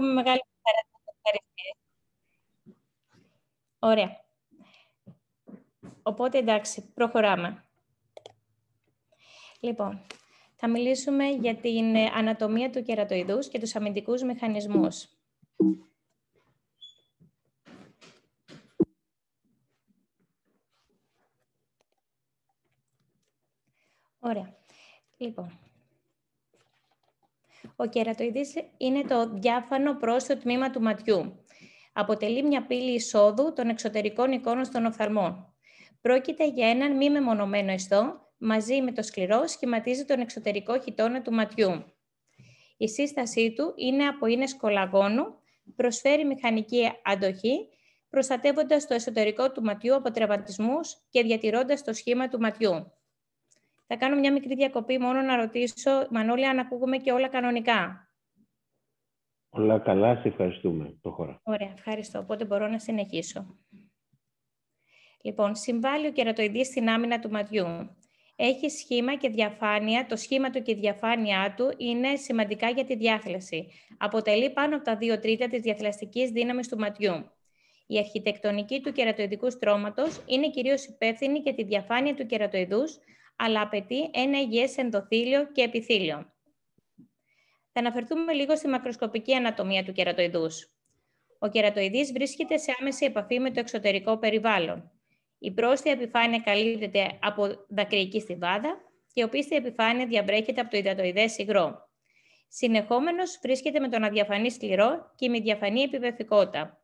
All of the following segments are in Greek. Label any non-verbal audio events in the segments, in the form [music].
με μεγάλη χαρά Ωραία. Οπότε, εντάξει, προχωράμε. Λοιπόν, θα μιλήσουμε για την ε, ανατομία του κερατοειδούς και τους αμυντικούς μηχανισμούς. Ωραία. Λοιπόν, ο κερατοειδής είναι το διάφανο πρόσθετο τμήμα του ματιού. Αποτελεί μια πύλη εισόδου των εξωτερικών εικόνων στον οφθαλμό. Πρόκειται για έναν μη μεμονωμένο ιστό, μαζί με το σκληρό σχηματίζει τον εξωτερικό χιτόνα του ματιού. Η σύστασή του είναι από ίνες κολαγόνου, προσφέρει μηχανική αντοχή, προστατεύοντας το εσωτερικό του ματιού από τραυματισμούς και διατηρώντας το σχήμα του ματιού. Θα κάνω μια μικρή διακοπή μόνο να ρωτήσω, Μανώλη, αν ακούγουμε και όλα κανονικά. Όλα καλά, σε ευχαριστούμε. Ωραία, ευχαριστώ. Οπότε μπορώ να συνεχίσω. Λοιπόν, συμβάλλει ο κερατοειδής στην άμυνα του ματιού. Έχει σχήμα και διαφάνεια. Το σχήμα του και η διαφάνειά του είναι σημαντικά για τη διάθλαση. Αποτελεί πάνω από τα δύο τρίτα της διαθλαστικής δύναμης του ματιού. Η αρχιτεκτονική του κερατοειδικού στρώματος είναι κυρίως υπεύθυνη για τη διαφάνεια του κερατοειδούς, αλλά απαιτεί ένα υγιές ενδοθήλιο και επιθήλιο. Θα αναφερθούμε λίγο στη μακροσκοπική ανατομία του κερατοειδούς. Ο κερατοειδής βρίσκεται σε άμεση επαφή με το εξωτερικό περιβάλλον. Η πρόσθετη επιφάνεια καλύπτεται από δακρυϊκή στιβάδα και η οπίστη επιφάνεια διαβρέχεται από το υδατοειδέ υγρό. Συνεχόμενος βρίσκεται με τον αδιαφανή σκληρό και η μη διαφανή επιβεβαιωτικότητα.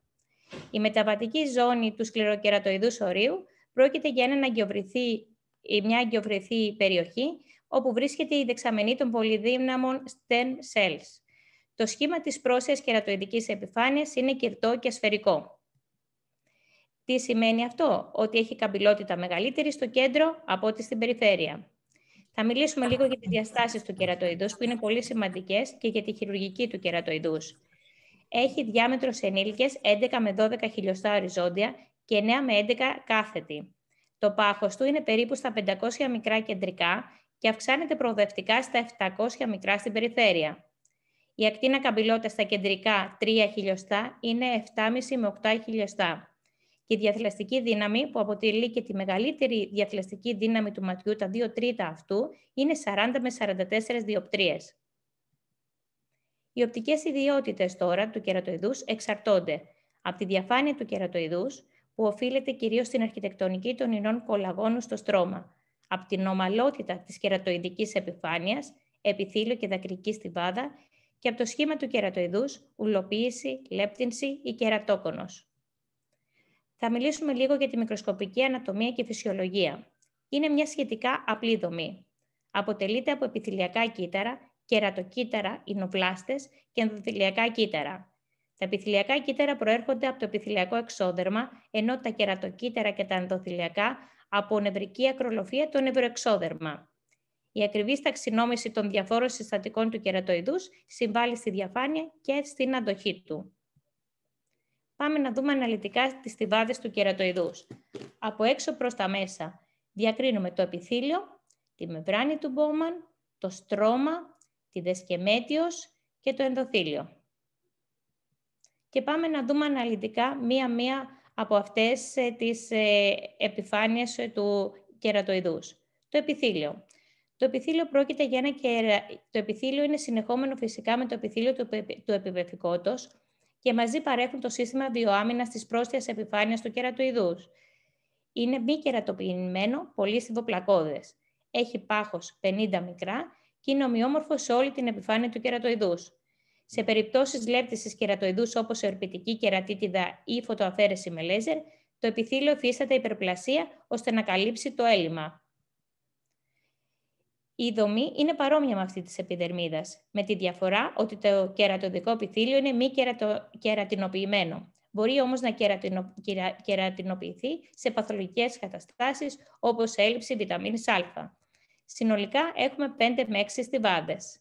Η μεταβατική ζώνη του σκληροκερατοειδούς ορίου πρόκειται για έναν αγκιοβρυθή ή μια αγκιοβρεθεί περιοχή, όπου βρίσκεται η μια αγκιοβρεθή περιοχή όπου βρίσκεται η δεξαμενή των πολυδύναμων stem cells. Το σχήμα της πρόσεως κερατοειδικής επιφάνειας είναι κυρτό και σφαιρικό. Τι σημαίνει αυτό? Ότι έχει καμπυλότητα μεγαλύτερη στο κέντρο από ό,τι στην περιφέρεια. Θα μιλήσουμε λίγο για τις διαστάσεις του κερατοειδούς, που είναι πολύ σημαντικές, και για τη χειρουργική του κερατοειδούς. Έχει διάμετρος σε ενήλικες 11 με 12 χιλιοστά οριζόντια και 9 με 11 κάθετη. Το πάχος του είναι περίπου στα 500 μικρά κεντρικά και αυξάνεται προοδευτικά στα 700 μικρά στην περιφέρεια. Η ακτίνα καμπυλότητα στα κεντρικά 3 χιλιοστά είναι 7,5 με 8 χιλιοστά. Και η διαθλαστική δύναμη, που αποτελεί και τη μεγαλύτερη διαθλαστική δύναμη του ματιού, τα 2 τρίτα αυτού, είναι 40 με 44 διοπτρίες. Οι οπτικές ιδιότητες τώρα του κερατοειδούς εξαρτώνται από τη διαφάνεια του κερατοειδούς, που οφείλεται κυρίως στην αρχιτεκτονική των ινών κολαγόνου στο στρώμα, από την ομαλότητα της κερατοειδικής επιφάνειας, επιθύλιο και δακρική στιβάδα και από το σχήμα του κερατοειδούς, ουλοποίηση, λέπτυνση ή κερατόκονος. Θα μιλήσουμε λίγο για τη μικροσκοπική ανατομία και φυσιολογία. Είναι μια σχετικά απλή δομή. Αποτελείται από επιθυλιακά κύτταρα, κερατοκύτταρα, ινοβλάστες και ενδοθυλιακά κύτταρα. Τα επιθυλιακά κύτταρα προέρχονται από το επιθυλιακό εξόδερμα, ενώ τα κερατοκύτταρα και τα ενδοθυλιακά από νευρική ακρολοφία το νευροεξόδερμα. Η ακριβή ταξινόμηση των διαφόρων συστατικών του κερατοειδούς συμβάλλει στη διαφάνεια και στην αντοχή του. Πάμε να δούμε αναλυτικά τις στιβάδες του κερατοειδούς. Από έξω προς τα μέσα διακρίνουμε το επιθύλιο, τη μεμβράνη του Μπόμαν, το στρώμα, τη δεσκεμέτιος και το ενδοθύλιο και πάμε να δούμε αναλυτικά μία-μία από αυτές ε, τις ε, επιφάνειες ε, του κερατοειδούς. Το επιθύλιο. Το επιθύλιο πρόκειται για ένα κερα... Το επιθύλιο είναι συνεχόμενο φυσικά με το επιθύλιο του, του και μαζί παρέχουν το σύστημα βιοάμυνας της πρόσθεση επιφάνειας του κερατοειδούς. Είναι μη κερατοποιημένο, πολύ σιβοπλακώδες. Έχει πάχος 50 μικρά και είναι ομοιόμορφο σε όλη την επιφάνεια του κερατοειδούς. Σε περιπτώσεις λέπτησης κερατοειδούς όπως ερπιτική κερατίτιδα ή φωτοαφαίρεση με λέζερ, το επιθύλιο υφίσταται υπερπλασία ώστε να καλύψει το έλλειμμα. Η δομή είναι παρόμοια με αυτή της επιδερμίδας, με τη διαφορά ότι το κερατοδικό επιθύλιο είναι μη κερατο... κερατινοποιημένο. Μπορεί όμως να κερατινο... κερατινοποιηθεί σε παθολογικές καταστάσεις όπως έλλειψη βιταμίνης α. Συνολικά έχουμε 5 με 6 στιβάδες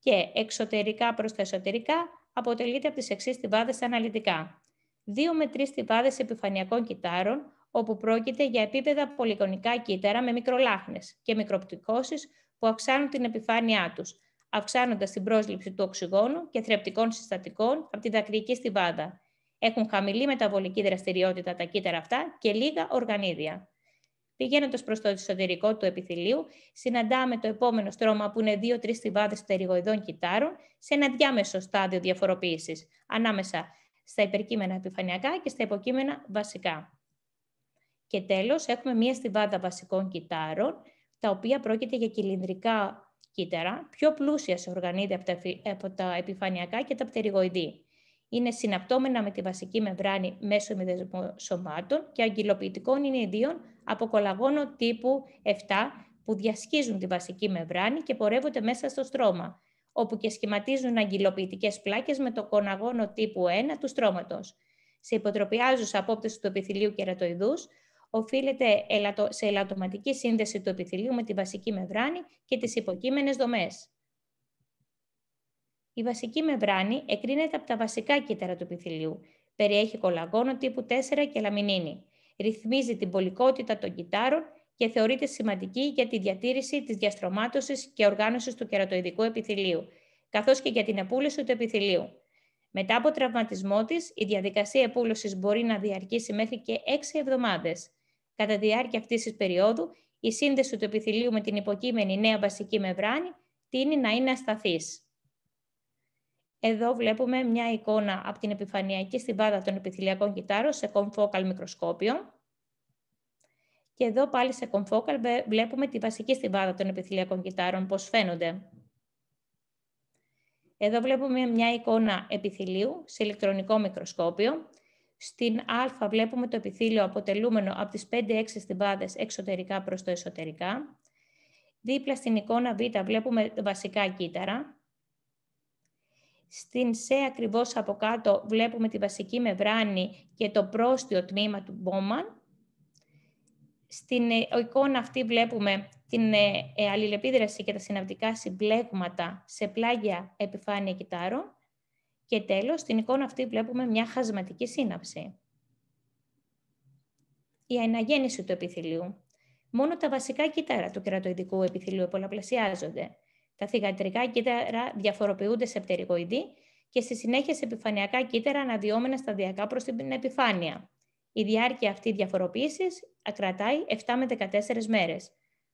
και εξωτερικά προς τα εσωτερικά αποτελείται από τις εξής τυβάδες αναλυτικά. Δύο με τρεις τυβάδες επιφανειακών κυτάρων, όπου πρόκειται για επίπεδα πολυγωνικά κύτταρα με μικρολάχνες και μικροπτυχώσεις που αυξάνουν την επιφάνειά τους, αυξάνοντας την πρόσληψη του οξυγόνου και θρεπτικών συστατικών από τη δακρυκή στιβάδα. Έχουν χαμηλή μεταβολική δραστηριότητα τα κύτταρα αυτά και λίγα οργανίδια. Πηγαίνοντας προς το εσωτερικό του επιθυλίου, συναντάμε το επόμενο στρώμα που ειναι δυο δύο-τρει στιβάδες πτερυγοειδών κυτάρων σε ένα διάμεσο στάδιο διαφοροποίησης ανάμεσα στα υπερκείμενα επιφανειακά και στα υποκείμενα βασικά. Και τέλος, έχουμε μία στιβάδα βασικών κυτάρων, τα οποία πρόκειται για κυλινδρικά κύτταρα, πιο πλούσια σε οργανίδια από τα επιφανειακά και τα πτερυγοειδή είναι συναπτώμενα με τη βασική μεμβράνη μέσω σωμάτων και αγγυλοποιητικών είναι ιδίων από κολαγόνο τύπου 7 που διασχίζουν τη βασική μεμβράνη και πορεύονται μέσα στο στρώμα, όπου και σχηματίζουν αγγυλοποιητικές πλάκες με το κολαγόνο τύπου 1 του στρώματος. Σε υποτροπιάζουσα απόπτωση του επιθυλίου κερατοειδούς, οφείλεται σε ελαττωματική σύνδεση του επιθυλίου με τη βασική μεμβράνη και τις υποκείμενες δομές. Η βασική μεμβράνη εκρίνεται από τα βασικά κύτταρα του επιθυλίου. Περιέχει κολαγόνο τύπου 4 και λαμινίνη. Ρυθμίζει την πολικότητα των κυτάρων και θεωρείται σημαντική για τη διατήρηση της διαστρωμάτωσης και οργάνωσης του κερατοειδικού επιθυλίου, καθώς και για την επούλωση του επιθυλίου. Μετά από τραυματισμό της, η διαδικασία επούλωσης μπορεί να διαρκήσει μέχρι και 6 εβδομάδες. Κατά τη διάρκεια αυτής της περίοδου, η σύνδεση του επιθυλίου με την υποκείμενη νέα βασική μεμβράνη τείνει να είναι ασταθής. Εδώ βλέπουμε μια εικόνα από την επιφανειακή στιβάδα των επιθυλιακών κυττάρων σε Confocal μικροσκόπιο. Και εδώ πάλι σε Confocal βλέπουμε τη βασική στιβάδα των επιθυλιακών κυττάρων, πώς φαίνονται. Εδώ βλέπουμε μια εικόνα επιθυλίου σε ηλεκτρονικό μικροσκόπιο. Στην α βλέπουμε το επιθύλιο αποτελούμενο από τις 5-6 στιβάδες εξωτερικά προς το εσωτερικά. Δίπλα στην εικόνα β βλέπουμε βασικά κύτταρα στην ΣΕ ακριβώς από κάτω βλέπουμε τη βασική μεμβράνη και το πρόστιο τμήμα του Μπόμαν. Στην ε, εικόνα αυτή βλέπουμε την ε, ε, αλληλεπίδραση και τα συναυτικά συμπλέγματα σε πλάγια επιφάνεια κυτάρων. Και τέλος, στην εικόνα αυτή βλέπουμε μια χασματική σύναψη. Η αναγέννηση του επιθυλίου. Μόνο τα βασικά κύτταρα του κερατοειδικού επιθυλίου πολλαπλασιάζονται. Τα θυγατρικά κύτταρα διαφοροποιούνται σε πτερικοειδή και στη συνέχεια σε επιφανειακά κύτταρα αναδυόμενα σταδιακά προς την επιφάνεια. Η διάρκεια αυτή διαφοροποίησης κρατάει 7 με 14 μέρε.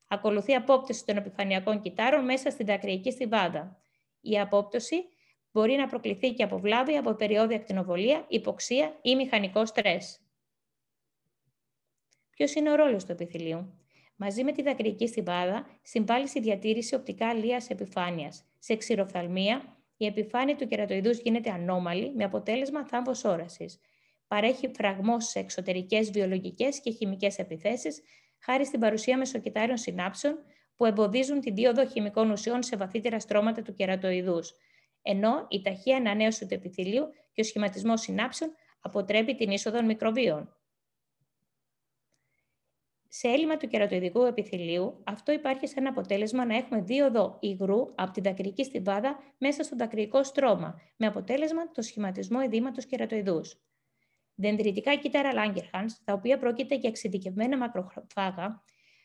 Ακολουθεί απόπτωση των επιφανειακών κυτάρων μέσα στην δακρυϊκή στιβάδα. Η απόπτωση μπορεί να προκληθεί και από βλάβη, από περιόδια ακτινοβολία, υποξία ή μηχανικό στρες. Ποιος είναι ο ρόλος του επιθυλίου. Μαζί με τη δακρυκή στιβάδα συμβάλλει στη διατήρηση οπτικά λίας επιφάνειας. Σε ξηροφθαλμία, η επιφάνεια του κερατοειδούς γίνεται ανώμαλη με αποτέλεσμα θάμβος όρασης. Παρέχει φραγμός σε εξωτερικές βιολογικές και χημικές επιθέσεις χάρη στην παρουσία μεσοκυτάριων συνάψεων που εμποδίζουν την δίωδο χημικών ουσιών σε βαθύτερα στρώματα του κερατοειδούς. Ενώ η ταχεία ανανέωση του επιθυλίου και ο σχηματισμός συνάψεων αποτρέπει την είσοδο μικροβίων. Σε έλλειμμα του κερατοειδικού επιθυλίου, αυτό υπάρχει σαν αποτέλεσμα να έχουμε δύο δό υγρού από την τακρική στιβάδα μέσα στο δακρυϊκό στρώμα, με αποτέλεσμα το σχηματισμό ειδήματο κερατοειδούς. Δεντρητικά κύτταρα Langerhans, τα οποία πρόκειται για εξειδικευμένα μακροφάγα,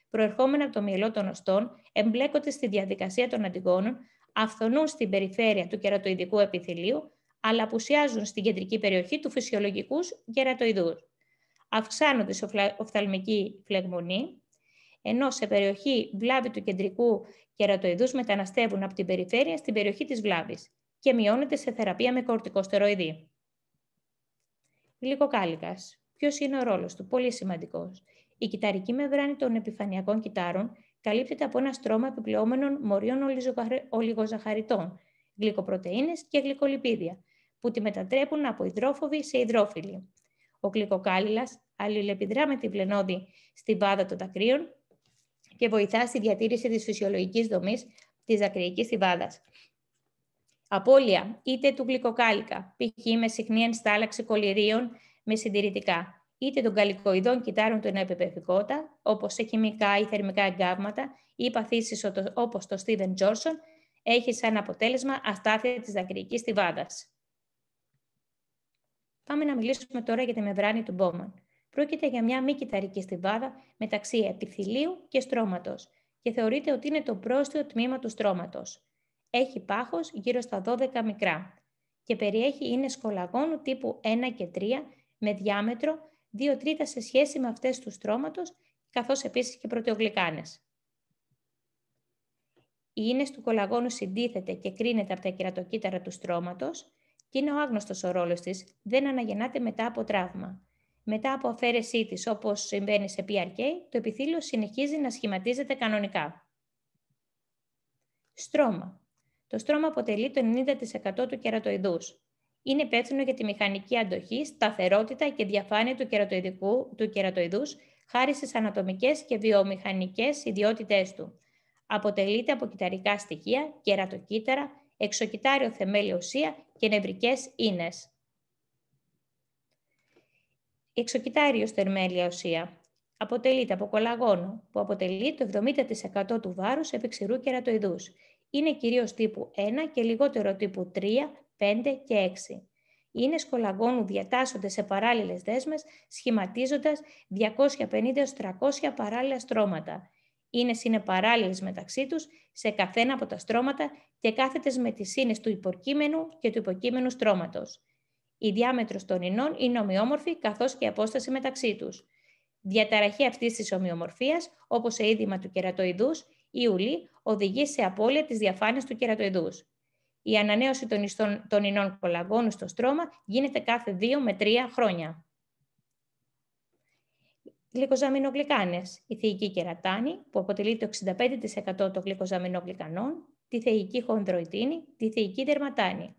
προερχόμενα από το μυελό των οστών, εμπλέκονται στη διαδικασία των αντιγόνων, αυθονούν στην περιφέρεια του κερατοειδικού επιθυλίου, αλλά απουσιάζουν στην κεντρική περιοχή του φυσιολογικούς κερατοειδούς αυξάνονται σε οφθαλμική φλεγμονή, ενώ σε περιοχή βλάβη του κεντρικού κερατοειδούς μεταναστεύουν από την περιφέρεια στην περιοχή της βλάβης και μειώνεται σε θεραπεία με κορτικοστεροειδή. Γλυκοκάλικας. Ποιος είναι ο ρόλος του, πολύ σημαντικός. Η κυταρική μεμβράνη των επιφανειακών κυτάρων καλύπτεται από ένα στρώμα επιπλεόμενων μοριών ολιγοζαχαριτών, γλυκοπρωτεΐνες και γλυκολιπίδια, που τη μετατρέπουν από υδρόφοβη σε υδρόφιλη. Ο γλυκοκάλυλας αλληλεπιδρά με τη βλενόδη στη βάδα των δακρύων και βοηθά στη διατήρηση της φυσιολογικής δομής της δακρυϊκής βάδα. Απόλυα είτε του γλυκοκάλικα, π.χ. με συχνή ενστάλλαξη κολυρίων με συντηρητικά, είτε των καλικοειδών κυτάρων του ενεπιπεφικότα, όπως σε χημικά ή θερμικά εγκάβματα, ή παθήσεις όπως το Στίβεν Τζόρσον, έχει σαν αποτέλεσμα αστάθεια της δακρυϊκής βάδα. Πάμε να μιλήσουμε τώρα για τη μεμβράνη του Μπόμαν. Πρόκειται για μια μη κυταρική στιβάδα μεταξύ επιθυλίου και στρώματος και θεωρείται ότι είναι το πρόσθετο τμήμα του στρώματος. Έχει πάχος γύρω στα 12 μικρά και περιέχει είναι σκολαγόνου τύπου 1 και 3 με διάμετρο 2 τρίτα σε σχέση με αυτές του στρώματος, καθώς επίσης και πρωτεογλυκάνες. Οι ίνες του κολαγόνου συντίθεται και κρίνεται από τα κερατοκύτταρα του στρώματος και είναι ο άγνωστος ο ρόλος της, δεν αναγεννάται μετά από τραύμα. Μετά από αφαίρεσή της, όπως συμβαίνει σε PRK, το επιθύλιο συνεχίζει να σχηματίζεται κανονικά. Στρώμα. Το στρώμα αποτελεί το 90% του κερατοειδούς. Είναι υπεύθυνο για τη μηχανική αντοχή, σταθερότητα και διαφάνεια του, του κερατοειδούς χάρη στις ανατομικές και βιομηχανικές ιδιότητε του. Αποτελείται από κυταρικά στοιχεία, κερατοκύτταρα, εξοκυτάριο θεμέλιο ουσία και νευρικές ίνες. Η εξοκυτάριος θερμέλια ουσία αποτελείται από κολαγόνο, που αποτελεί το 70% του βάρους επεξηρού κερατοειδούς. Είναι κυρίως τύπου 1 και λιγότερο τύπου 3, 5 και 6. Οι ίνες κολαγόνου διατάσσονται σε παράλληλες δέσμες, σχηματίζοντας 250-300 παράλληλα στρώματα ίνε είναι παράλληλες μεταξύ τους σε καθένα από τα στρώματα και κάθετες με τις σύνες του υποκείμενου και του υποκείμενου στρώματος. Η διάμετρος των ινών είναι ομοιόμορφη καθώς και η απόσταση μεταξύ τους. Διαταραχή αυτής της ομοιομορφίας, όπως σε είδημα του κερατοειδούς ή ουλή, οδηγεί σε απώλεια της διαφάνειας του κερατοειδούς. Η ανανέωση των, των ινών κολαγόνου στο στρώμα γίνεται κάθε 2 με 3 χρόνια γλυκοζαμινογλυκάνες. η θεϊκή κερατάνη, που αποτελεί το 65% των γλυκοζαμινογλυκανών, τη θεϊκή χονδροϊτίνη, τη θεϊκή δερματάνη.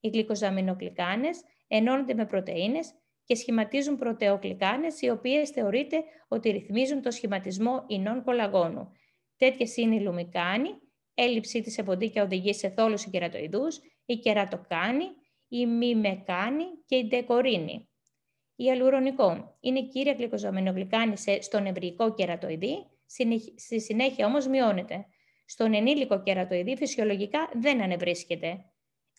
Οι γλυκοζαμινογλυκάνες ενώνονται με πρωτενε και σχηματίζουν πρωτεογλυκάνε, οι οποίες θεωρείται ότι ρυθμίζουν το σχηματισμό ινών κολαγόνου. Τέτοιες είναι η λουμικάνη, έλλειψή της εμποντίκια οδηγεί σε θόλους κερατοειδού, η κερατοκάνη, η μιμεκάνη και η ντεκορίνη ή αλουρονικό. Είναι κύρια γλυκοζαμινογλυκάνη στον νευρικό κερατοειδή, στη συνέχεια όμως μειώνεται. Στον ενήλικο κερατοειδή φυσιολογικά δεν ανεβρίσκεται.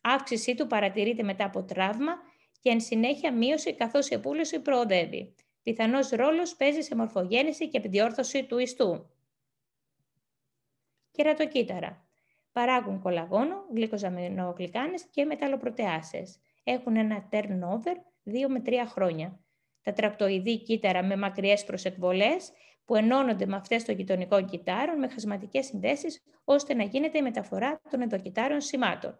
Αύξησή του παρατηρείται μετά από τραύμα και εν συνέχεια μείωση καθώς η επούλωση προοδεύει. Πιθανός ρόλος παίζει σε μορφογέννηση και επιδιόρθωση του ιστού. Κερατοκύτταρα. Παράγουν κολαγόνο, γλυκοζαμινογλυκάνες και μεταλλοπρωτεάσες. Έχουν ένα turnover 2 με 3 χρόνια. Τα τρακτοειδή κύτταρα με μακριές προσεκβολές που ενώνονται με αυτές των γειτονικών κυτάρων με χασματικές συνδέσεις ώστε να γίνεται η μεταφορά των ενδοκυτάρων σημάτων.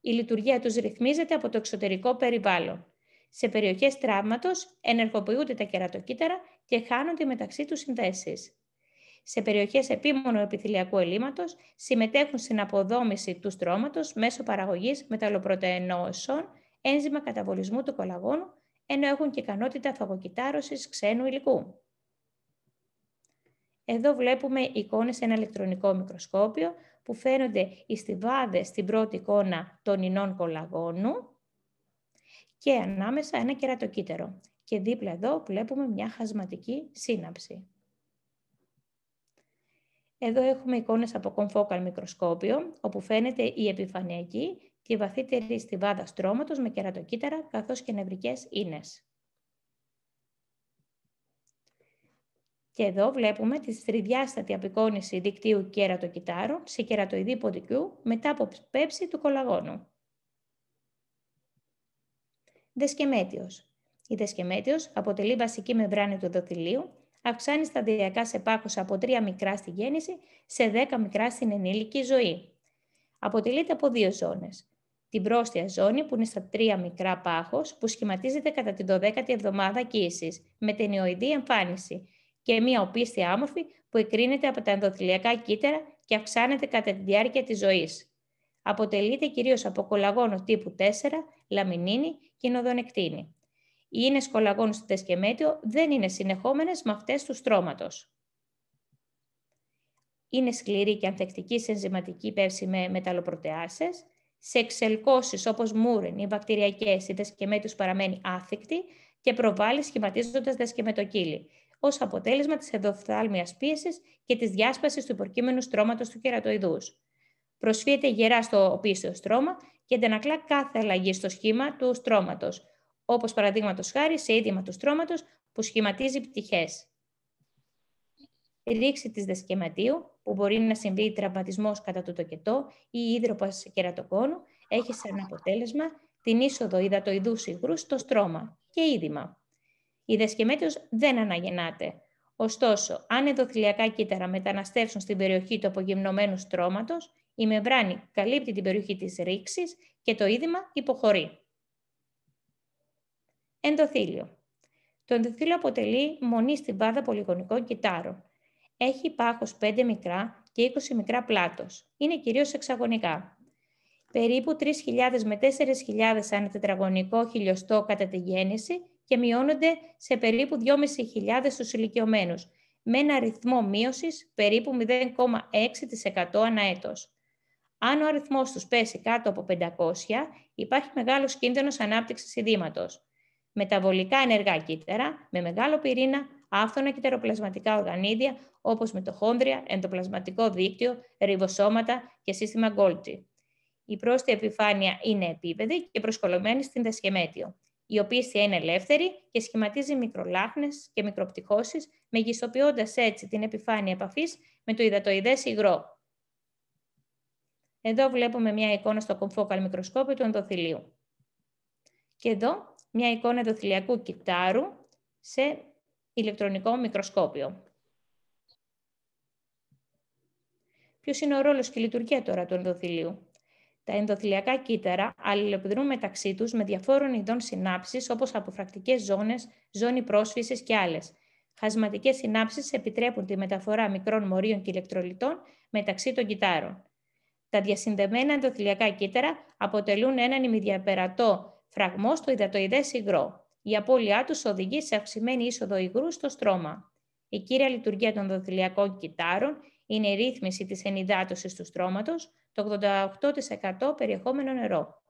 Η λειτουργία τους ρυθμίζεται από το εξωτερικό περιβάλλον. Σε περιοχές τράύματο ενεργοποιούνται τα κερατοκύτταρα και χάνονται μεταξύ τους συνδέσεις. Σε περιοχές επίμονου επιθυλιακού ελλείμματος συμμετέχουν στην αποδόμηση του στρώματος μέσω παραγωγής μεταλλοπρωτεενώσεων ένζημα καταβολισμού του κολαγόνου, ενώ έχουν και ικανότητα φαγοκυτάρωσης ξένου υλικού. Εδώ βλέπουμε εικόνες σε ένα ηλεκτρονικό μικροσκόπιο που φαίνονται οι στιβάδες στην πρώτη εικόνα των ινών κολαγόνου και ανάμεσα ένα κερατοκύτερο. Και δίπλα εδώ βλέπουμε μια χασματική σύναψη. Εδώ έχουμε εικόνες από κομφόκαλ μικροσκόπιο, όπου φαίνεται η επιφανειακή και βαθύτερη στιβάδα στρώματος με κερατοκύτταρα καθώς και νευρικές ίνες. Και εδώ βλέπουμε τη τριδιάστατη απεικόνηση δικτύου κερατοκυτάρων σε κερατοειδή ποντικού μετά από πέψη του κολαγόνου. Δεσκεμέτιος. Η δεσκεμέτιος αποτελεί βασική μεμβράνη του δοθυλίου, αυξάνει σταδιακά σε πάχος από 3 μικρά στη γέννηση σε 10 μικρά στην ενήλικη ζωή. Αποτελείται από δύο ζώνες την πρόστια ζώνη που είναι στα τρία μικρά πάχος που σχηματίζεται κατά την 12η εβδομάδα κύησης με τενιοειδή εμφάνιση και μία οπίστια άμορφη που εκρίνεται από τα ενδοθυλιακά κύτταρα και αυξάνεται κατά τη διάρκεια της ζωής. Αποτελείται κυρίως από κολαγόνο τύπου 4, λαμινίνη και νοδονεκτίνη. Οι ίνες κολαγόνους στο τεσκεμέτιο δεν είναι συνεχόμενες με αυτές του στρώματος. Είναι σκληρή και ανθεκτική σε ενζηματική πέψη με μεταλλοπροτεάσες, σε εξελκώσεις όπως μούριν οι η δεσκεμέτους παραμένει άθικτη και προβάλλει σχηματίζοντας δεσκεμετοκύλι, ως αποτέλεσμα της εδωφθάλμιας πίεσης και της διάσπασης του υποκείμενου στρώματος του κερατοειδούς. Προσφύγεται γερά στο πίσω στρώμα και αντανακλά κάθε αλλαγή στο σχήμα του στρώματος, όπως παραδείγματος χάρη σε είδημα του στρώματος που σχηματίζει πτυχές ρήξη της δεσκεματίου, που μπορεί να συμβεί τραυματισμός κατά το τοκετό ή ίδροπας κερατοκόνου, έχει σαν αποτέλεσμα την είσοδο υδατοειδούς υγρούς στο στρώμα και είδημα. Η σε Ωστόσο, αν εδοθυλιακά κύτταρα μεταναστεύσουν στην περιοχή του απογυμνωμένου στρώματος, η μεμβράνη καλύπτει την εισοδο υδατοειδου υγρου στο στρωμα και ιδήμα. η δεσκεμετειος δεν αναγενναται ωστοσο αν εδοθυλιακα κυτταρα μεταναστευσουν στην περιοχη του απογυμνωμενου στρωματος η μεμβρανη καλυπτει την περιοχη της ρήξης και το ίδημα υποχωρεί. Ενδοθήλιο. Το ενδοθύλιο αποτελεί μονή στην βάδα πολυγωνικών κυτάρων έχει πάχος 5 μικρά και 20 μικρά πλάτος. Είναι κυρίως εξαγωνικά. Περίπου 3.000 με 4.000 ανά τετραγωνικό χιλιοστό κατά τη γέννηση και μειώνονται σε περίπου 2.500 στους ηλικιωμένους, με ένα αριθμό μείωσης περίπου 0,6% ανά έτος. Αν ο αριθμός τους πέσει κάτω από 500, υπάρχει μεγάλος κίνδυνος ανάπτυξης ειδήματος. Μεταβολικά ενεργά κύτταρα με μεγάλο πυρήνα άφθονα τεροπλασματικά οργανίδια όπως μετοχόνδρια, εντοπλασματικό δίκτυο, ριβοσώματα και σύστημα Golgi. Η πρόσθετη επιφάνεια είναι επίπεδη και προσκολωμένη στην δεσκεμέτιο. Η οποία είναι ελεύθερη και σχηματίζει μικρολάχνες και μικροπτυχώσεις, μεγιστοποιώντας έτσι την επιφάνεια επαφής με το υδατοειδές υγρό. Εδώ βλέπουμε μια εικόνα στο κομφόκαλ μικροσκόπιο του ενδοθυλίου. Και εδώ μια εικόνα ενδοθυλιακού κυτάρου σε ηλεκτρονικό μικροσκόπιο. Ποιος είναι ο ρόλος και η λειτουργία τώρα του ενδοθυλίου. Τα ενδοθυλιακά κύτταρα αλληλεπιδρούν μεταξύ τους με διαφόρων ειδών συνάψεις, όπως αποφρακτικές ζώνες, ζώνη πρόσφυσης και άλλες. Χασματικές συνάψεις επιτρέπουν τη μεταφορά μικρών μορίων και ηλεκτρολιτών μεταξύ των κυτάρων. Τα διασυνδεμένα ενδοθυλιακά κύτταρα αποτελούν έναν ημιδιαπερατό φραγμό στο υδατοειδές υγρό. Η απώλειά τους οδηγεί σε αυξημένη είσοδο υγρούς στο στρώμα. Η κύρια λειτουργία των δοθυλιακών κυτάρων είναι η ρύθμιση της ενυδάτωσης του στρώματος το 88% περιεχόμενο νερό.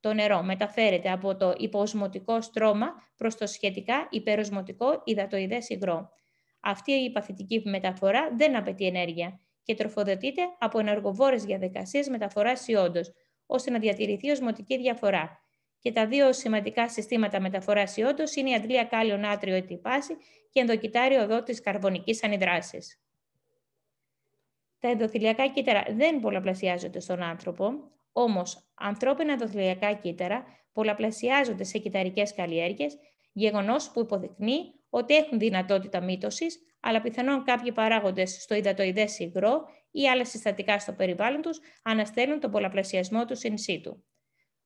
Το νερό μεταφέρεται από το υποσμωτικό στρώμα προς το σχετικά υπεροσμωτικό υδατοειδές υγρό. Αυτή η παθητική μεταφορά δεν απαιτεί ενέργεια και τροφοδοτείται από ενεργοβόρες διαδικασίες μεταφοράς ιόντος, ώστε να διατηρηθεί οσμωτική διαφορά, και τα δύο σημαντικά συστήματα μεταφοράς ιότο είναι η αντλία κάλιο νάτριο ετυπάση και η ενδοκυτάρια οδό της καρβονικής ανιδράση. Τα ενδοθυλιακά κύτταρα δεν πολλαπλασιάζονται στον άνθρωπο, όμως ανθρώπινα ενδοθυλιακά κύτταρα πολλαπλασιάζονται σε κυταρικές καλλιέργειες, γεγονός που υποδεικνύει ότι έχουν δυνατότητα μύτωσης, αλλά πιθανόν κάποιοι παράγοντες στο υδατοειδέ υγρό ή άλλα συστατικά στο περιβάλλον τους αναστέλουν τον πολλαπλασιασμό τους in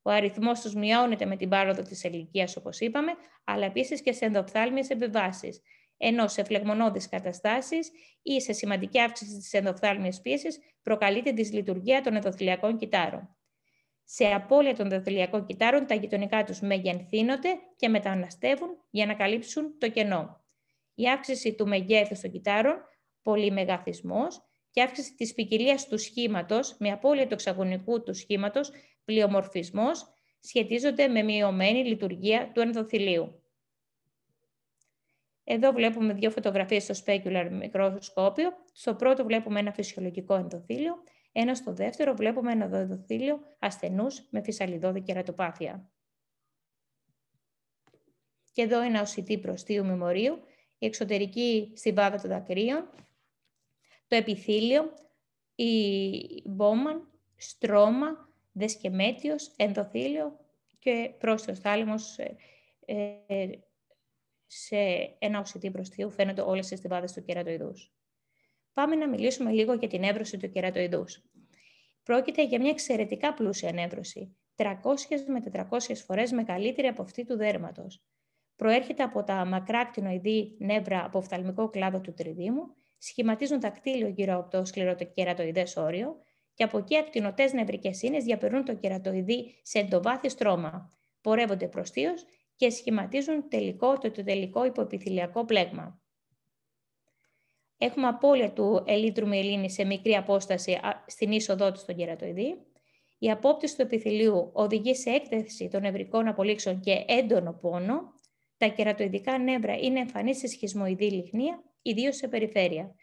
ο αριθμός τους μειώνεται με την πάροδο της ηλικίας, όπως είπαμε, αλλά επίσης και σε ενδοφθάλμιες επιβάσεις, ενώ σε φλεγμονώδεις καταστάσεις ή σε σημαντική αύξηση της ενδοφθάλμιας πίεσης προκαλείται δυσλειτουργία των ενδοθυλιακών κυτάρων. Σε απώλεια των ενδοθυλιακών κυτάρων, τα γειτονικά τους μεγενθύνονται και μεταναστεύουν για να καλύψουν το κενό. Η αύξηση του μεγέθους των κυτάρων, μεγαθισμός και αύξηση της ποικιλίας του σχήματος με απώλεια του εξαγωνικού του σχήματος πλειομορφισμός σχετίζονται με μειωμένη λειτουργία του ενδοθυλίου. Εδώ βλέπουμε δύο φωτογραφίες στο specular μικροσκόπιο. Στο πρώτο βλέπουμε ένα φυσιολογικό ενδοθύλιο, ένα στο δεύτερο βλέπουμε ένα ενδοθύλιο ασθενούς με φυσαλιδόδη κερατοπάθεια. Και εδώ ένα οσιτή προστίου μημορίου, η εξωτερική συμβάδα των δακρύων, το επιθύλιο, η μπόμαν, στρώμα, δεσκεμέτιος, ενδοθήλιο και πρόσθετος θάλαμος ε, ε, σε ένα οξυτή προστίου φαίνονται όλες τις στιβάδες του κερατοειδούς. Πάμε να μιλήσουμε λίγο για την έβρωση του κερατοειδούς. Πρόκειται για μια εξαιρετικά πλούσια ανέβρωση, 300 με 400 φορές μεγαλύτερη από αυτή του δέρματος. Προέρχεται από τα μακρά κτηνοειδή νεύρα από οφθαλμικό κλάδο του τριδίμου, σχηματίζουν δακτύλιο γύρω από το σκληροκερατοειδές όριο και από εκεί ακτινωτέ νευρικέ ίνε διαπερνούν το κερατοειδή σε εντοβάθι στρώμα, πορεύονται προστίως και σχηματίζουν τελικό, το, τελικό υποεπιθυλιακό πλέγμα. Έχουμε απώλεια του ελίτρου μυελίνη σε μικρή απόσταση στην είσοδό του στον κερατοειδή. Η απόπτυση του επιθυλίου οδηγεί σε έκθεση των νευρικών απολύξεων και έντονο πόνο. Τα κερατοειδικά νεύρα είναι εμφανή σε σχισμοειδή λιχνία, ιδίως σε περιφέρεια.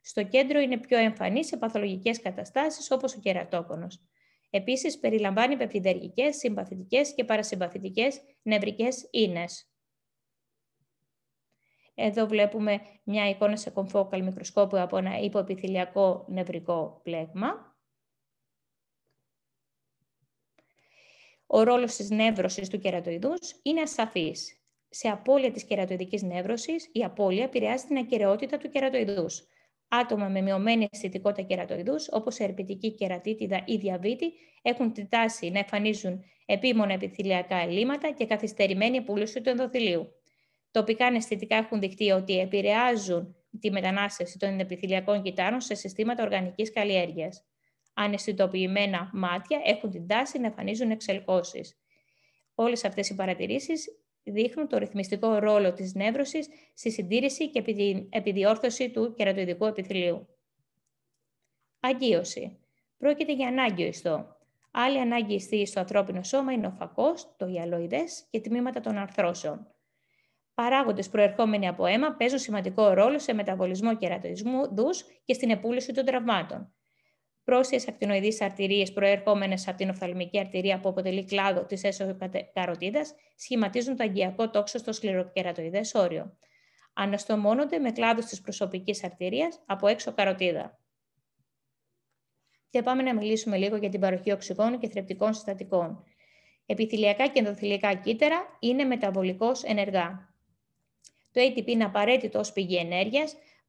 Στο κέντρο είναι πιο εμφανή σε παθολογικές καταστάσεις όπως ο κερατόκονο. Επίσης, περιλαμβάνει πεπτυντεργικές, συμπαθητικές και παρασυμπαθητικές νευρικές ίνες. Εδώ βλέπουμε μια εικόνα σε κομφόκαλ μικροσκόπιο από ένα υποεπιθυλιακό νευρικό πλέγμα. Ο ρόλος της νεύρωσης του κερατοειδούς είναι ασαφής. Σε απώλεια της κερατοειδικής νεύρωσης, η απώλεια επηρεάζει την ακαιρεότητα του κερατοειδούς. Άτομα με μειωμένη αισθητικότητα κερατοειδούς, όπως η ερπητική κερατίτιδα ή διαβήτη, έχουν την τάση να εμφανίζουν επίμονα επιθυλιακά ελλείμματα και καθυστερημένη πούληση του ενδοθυλίου. Τοπικά αισθητικά έχουν δειχτεί ότι επηρεάζουν τη μετανάστευση των επιθυλιακών κυτάρων σε συστήματα οργανικής καλλιέργειας. Αναισθητοποιημένα μάτια έχουν την τάση να εμφανίζουν εξελκώσεις. Όλες αυτές οι παρατηρήσεις δείχνουν το ρυθμιστικό ρόλο της νεύρωσης στη συντήρηση και επιδιόρθωση του κερατοειδικού επιθυλίου. Αγκίωση. Πρόκειται για ανάγκη ιστό. Άλλη ανάγκη ιστή στο ανθρώπινο σώμα είναι ο φακός, το γυαλοειδές και τμήματα των αρθρώσεων. Παράγοντες προερχόμενοι από αίμα παίζουν σημαντικό ρόλο σε μεταβολισμό κερατοισμού δους και στην επούληση των τραυμάτων πρόσιες ακτινοειδείς αρτηρίες προερχόμενες από την οφθαλμική αρτηρία που αποτελεί κλάδο της καροτίδας σχηματίζουν το αγκιακό τόξο στο σκληροκερατοειδές όριο. Αναστομώνονται με κλάδους της προσωπικής αρτηρίας από έξω καροτίδα. Και πάμε να μιλήσουμε λίγο για την παροχή οξυγόνου και θρεπτικών συστατικών. Επιθυλιακά και ενδοθυλιακά κύτταρα είναι μεταβολικώς ενεργά. Το ATP είναι απαραίτητο ως πηγή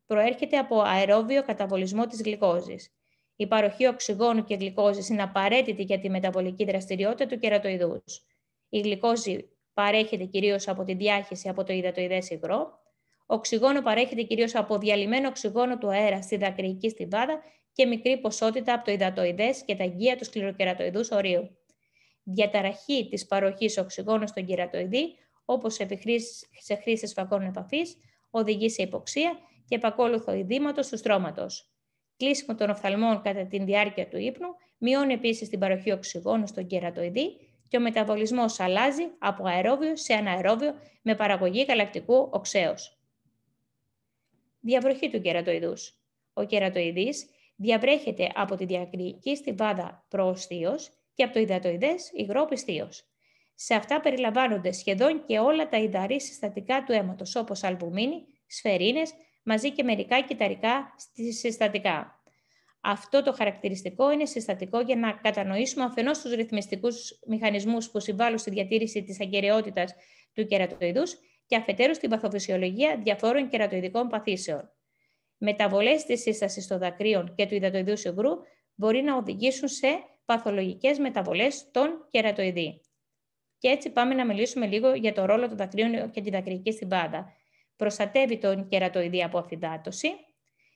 προέρχεται από αερόβιο καταβολισμό της γλυκόζης. Η παροχή οξυγόνου και γλυκόζης είναι απαραίτητη για τη μεταβολική δραστηριότητα του κερατοειδούς. Η γλυκόζη παρέχεται κυρίως από τη διάχυση από το υδατοειδές υγρό. Οξυγόνο παρέχεται κυρίως από διαλυμένο οξυγόνο του αέρα στη δακρυϊκή στιβάδα και μικρή ποσότητα από το υδατοειδές και τα γεία του σκληροκερατοειδούς ορίου. Διαταραχή της παροχής οξυγόνου στον κερατοειδή, όπως σε χρήση φακών επαφής, οδηγεί σε υποξία και επακόλουθο ειδήματος του στρώματος κλείσιμο των οφθαλμών κατά τη διάρκεια του ύπνου, μειώνει επίσης την παροχή οξυγόνου στον κερατοειδή και ο μεταβολισμός αλλάζει από αερόβιο σε αναερόβιο με παραγωγή γαλακτικού οξέως. Διαβροχή του κερατοειδούς. Ο κερατοειδής διαβρέχεται από τη διακριτική στιβάδα βάδα και από το ιδατοειδες υγρό Σε αυτά περιλαμβάνονται σχεδόν και όλα τα υδαρή συστατικά του αίματος όπως αλμπουμίνη, σφαιρίνες, μαζί και μερικά κυταρικά συστατικά. Αυτό το χαρακτηριστικό είναι συστατικό για να κατανοήσουμε αφενός τους ρυθμιστικούς μηχανισμούς που συμβάλλουν στη διατήρηση της αγκαιρεότητας του κερατοειδούς και αφετέρου στην παθοφυσιολογία διαφόρων κερατοειδικών παθήσεων. Μεταβολές της σύστασης των δακρύων και του υδατοειδού υγρού μπορεί να οδηγήσουν σε παθολογικές μεταβολές των κερατοειδή. Και έτσι πάμε να μιλήσουμε λίγο για το ρόλο των δακρύων και τη στην πάντα προστατεύει τον κερατοειδή από αφυδάτωση,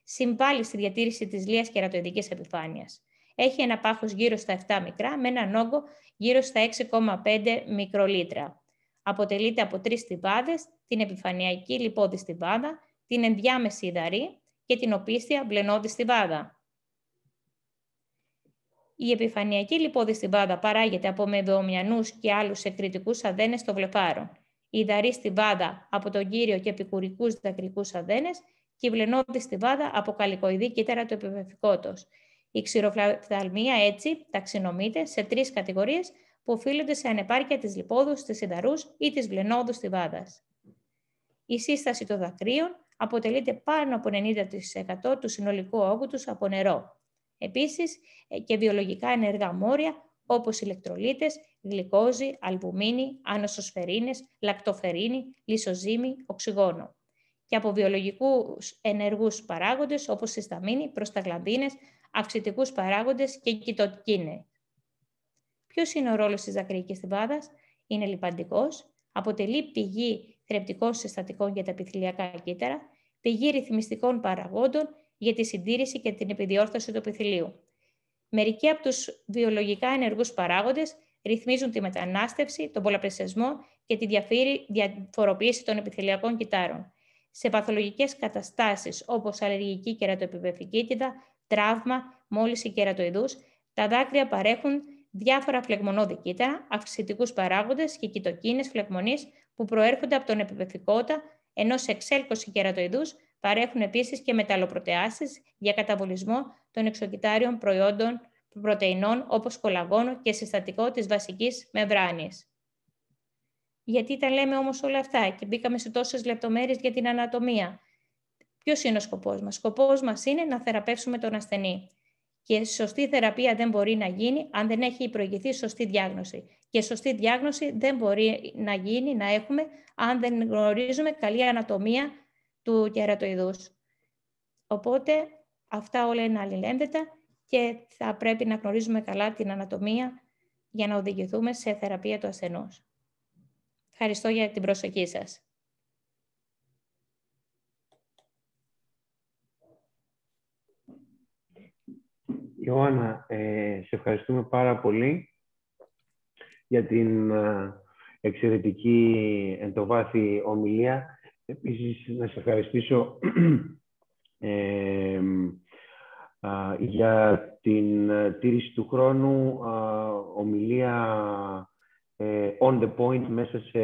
συμβάλλει στη διατήρηση της λίας κερατοειδικής επιφάνειας. Έχει ένα πάχος γύρω στα 7 μικρά με έναν όγκο γύρω στα 6,5 μικρολίτρα. Αποτελείται από τρεις στιβάδες, την επιφανειακή λιπόδη στιβάδα, την ενδιάμεση υδαρή και την οπίστια μπλενόδη στιβάδα. Η επιφανειακή λιπόδη στιβάδα παράγεται από μεδομιανούς και άλλους εκρητικούς αδένες στο βλεφάρο η Ιδαρή στη Βάδα από τον Κύριο και επικουρικούς δακρυκού αδένες, και η βλενόδη στη Βάδα από καλικοειδή κύτταρα του επιβεβαιωτικότο. Η ξηροφθαλμία έτσι ταξινομείται σε τρεις κατηγορίες που οφείλονται σε ανεπάρκεια της λιπόδους, της υδαρού Η της βλενοδου στη βαδα η συσταση των δακρύων αποτελείται πάνω από 90% του συνολικού όγκου τους από νερό. Επίσης, ε, και βιολογικά ενεργά μόρια όπως ηλεκτρολίτες, γλυκόζη, αλβουμίνη, άνοσοσφαιρίνες, λακτοφερίνη, λισοζύμη, οξυγόνο. Και από βιολογικούς ενεργούς παράγοντες όπως συσταμίνη, προσταγλανδίνες, αυξητικούς παράγοντες και κοιτοκίνε. Ποιος είναι ο ρόλος της δακρυϊκής θυμπάδας? Είναι λιπαντικός, αποτελεί πηγή θρεπτικών συστατικών για τα επιθυλιακά κύτταρα, πηγή ρυθμιστικών παραγόντων για τη συντήρηση και την επιδιόρθωση του επιθυλίου. Μερικοί από τους βιολογικά ενεργούς παράγοντες ρυθμίζουν τη μετανάστευση, τον πολλαπλασιασμό και τη διαφοροποίηση των επιθελιακών κυτάρων. Σε παθολογικές καταστάσεις όπως αλλεργική κερατοεπιβεφικίτιδα, τραύμα, μόλυση κερατοειδούς, τα δάκρυα παρέχουν διάφορα φλεγμονώδη κύτταρα, αυξητικούς παράγοντες και κυτοκίνες φλεγμονής που προέρχονται από τον επιβεφικότα, ενώ σε εξέλκωση κερατοειδούς Παρέχουν επίσης και μεταλλοπρωτεάσεις για καταβολισμό των εξοκυτάριων προϊόντων πρωτεϊνών όπως κολαγόνο και συστατικό της βασικής μεμβράνης. Γιατί τα λέμε όμως όλα αυτά και μπήκαμε σε τόσες λεπτομέρειες για την ανατομία. Ποιος είναι ο σκοπός μας. Σκοπός μας είναι να θεραπεύσουμε τον ασθενή. Και σωστή θεραπεία δεν μπορεί να γίνει αν δεν έχει προηγηθεί σωστή διάγνωση. Και σωστή διάγνωση δεν μπορεί να γίνει, να έχουμε, αν δεν γνωρίζουμε καλή ανατομία του κερατοειδούς. Οπότε αυτά όλα είναι αλληλένδετα και θα πρέπει να γνωρίζουμε καλά την ανατομία για να οδηγηθούμε σε θεραπεία του ασθενούς. Ευχαριστώ για την προσοχή σας. Ιωάννα, ε, σε ευχαριστούμε πάρα πολύ για την ε, εξαιρετική εντοβάθη ομιλία. Επίσης, να σας ευχαριστήσω [clears throat] για την ε, τήρηση του χρόνου, ομιλία ε, on the point μέσα σε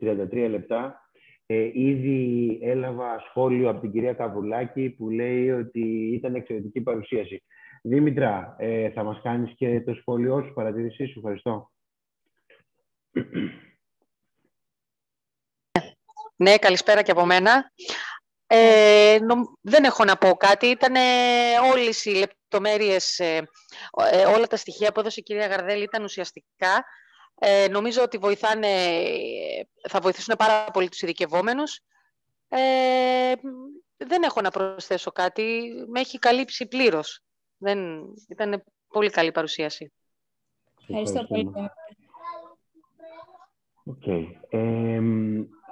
33 λεπτά. Ε, ήδη έλαβα σχόλιο από την κυρία Καβουλάκη που λέει ότι ήταν εξαιρετική παρουσίαση. Δήμητρα, ε, θα μας κάνεις και το σχόλιο σου, παρατήρησή σου. Ευχαριστώ. Ναι, καλησπέρα και από μένα. Ε, δεν έχω να πω κάτι. Ήταν όλες οι λεπτομέρειες, ε, ε, όλα τα στοιχεία που έδωσε η κυρία Γαρδέλη ήταν ουσιαστικά. νομίζω ότι βοηθάνε, θα βοηθήσουν πάρα πολύ τους ειδικευόμενους. δεν έχω να προσθέσω κάτι. Με έχει καλύψει πλήρως. Δεν, ήταν πολύ καλή παρουσίαση. Ευχαριστώ πολύ. Okay.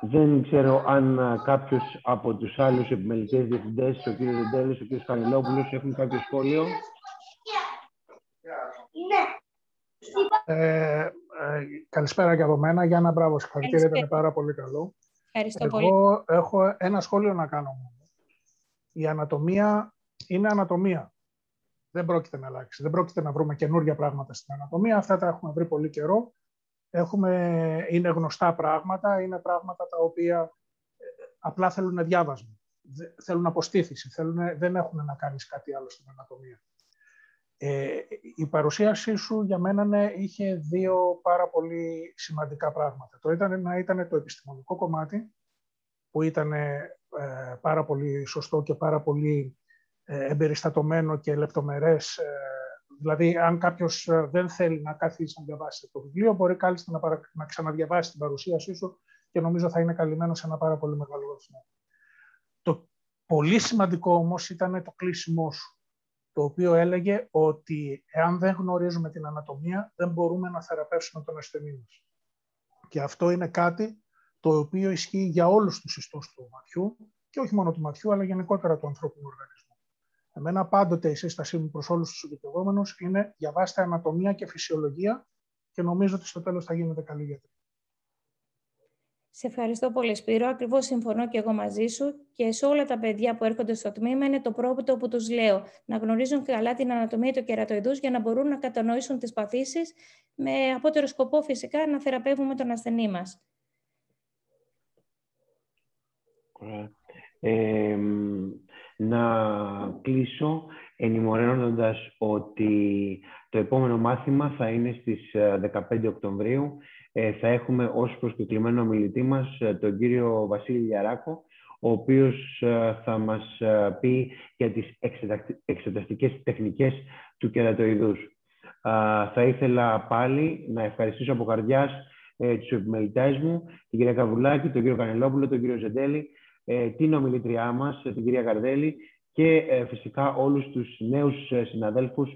Δεν ξέρω αν κάποιος από τους άλλους επιμελητές διευθυντές, ο κ. Δεντέλη, ο κ. Καλλιλόπουλο, έχουν κάποιο σχόλιο. Ναι. Ε, ε, καλησπέρα και από μένα. Γιάννα, μπράβο, συγχαρητήρια. Ήταν πάρα πολύ καλό. Ευχαριστώ Εγώ πολύ. έχω ένα σχόλιο να κάνω Η ανατομία είναι ανατομία. Δεν πρόκειται να αλλάξει. Δεν πρόκειται να βρούμε καινούργια πράγματα στην ανατομία. Αυτά τα έχουμε βρει πολύ καιρό. Έχουμε, είναι γνωστά πράγματα, είναι πράγματα τα οποία ε, απλά θέλουν διάβασμα, θέλουν αποστήθηση, θέλουν, δεν έχουν να κάνεις κάτι άλλο στην ανατομία. Ε, η παρουσίασή σου για μένα ναι, είχε δύο πάρα πολύ σημαντικά πράγματα. Το ήταν να ήταν το επιστημονικό κομμάτι, που ήταν ε, πάρα πολύ σωστό και πάρα πολύ ε, εμπεριστατωμένο και λεπτομερές Δηλαδή, αν κάποιος ε, δεν θέλει να καθίσει να διαβάσει το βιβλίο, μπορεί κάλλιστα να, να ξαναδιαβάσει την παρουσίασή σου και νομίζω θα είναι καλυμμένο σε ένα πάρα πολύ μεγάλο βαθμό. Το πολύ σημαντικό όμως ήταν το κλείσιμό σου, το οποίο έλεγε ότι εάν δεν γνωρίζουμε την ανατομία, δεν μπορούμε να θεραπεύσουμε τον ασθενή μας. Και αυτό είναι κάτι το οποίο ισχύει για όλους τους ιστούς του ματιού και όχι μόνο του ματιού, αλλά γενικότερα του ανθρώπινου οργανισμού. Εμένα πάντοτε η σύστασή μου προς όλους τους δικαιωμένους είναι διαβάστε ανατομία και φυσιολογία και νομίζω ότι στο τέλος θα γίνετε καλοί γιατροί. Σε ευχαριστώ πολύ, Σπύρο. Ακριβώς συμφωνώ και εγώ μαζί σου και σε όλα τα παιδιά που έρχονται στο τμήμα είναι το πρόβλημα που τους λέω να γνωρίζουν καλά την ανατομία του κερατοειδούς για να μπορούν να κατανοήσουν τις παθήσεις με απότερο σκοπό φυσικά να θεραπεύουμε τον ασθενή μας. Ε, να κλείσω ενημερώνοντας ότι το επόμενο μάθημα θα είναι στις 15 ε, Οκτωβρίου. Ε, θα έχουμε ως προσκεκλημένο μιλητή μας ε, τον κύριο Βασίλη Λιαράκο, ο οποίος θα μας πει για τις εξεταστικές τεχνικές του κερατοειδούς. Θα ήθελα πάλι να ευχαριστήσω από καρδιάς τους επιμελητές μου, την κυρία Καβουλάκη, τον κύριο Κανελόπουλο, τον κύριο Ζεντέλη, ε, την ομιλήτριά μας, την κυρία Καρδέλη και ε, φυσικά όλους τους νέους ε, συναδέλφους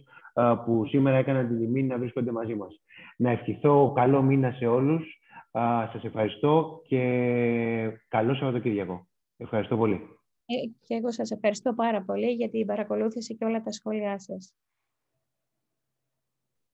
που σήμερα έκαναν την τιμή να βρίσκονται μαζί μας. Να ευχηθώ καλό μήνα σε όλους. Σας ευχαριστώ και καλό Σαββατοκύριακο. Ευχαριστώ πολύ. Και εγώ σας ευχαριστώ πάρα πολύ για την παρακολούθηση και όλα τα σχόλιά σας.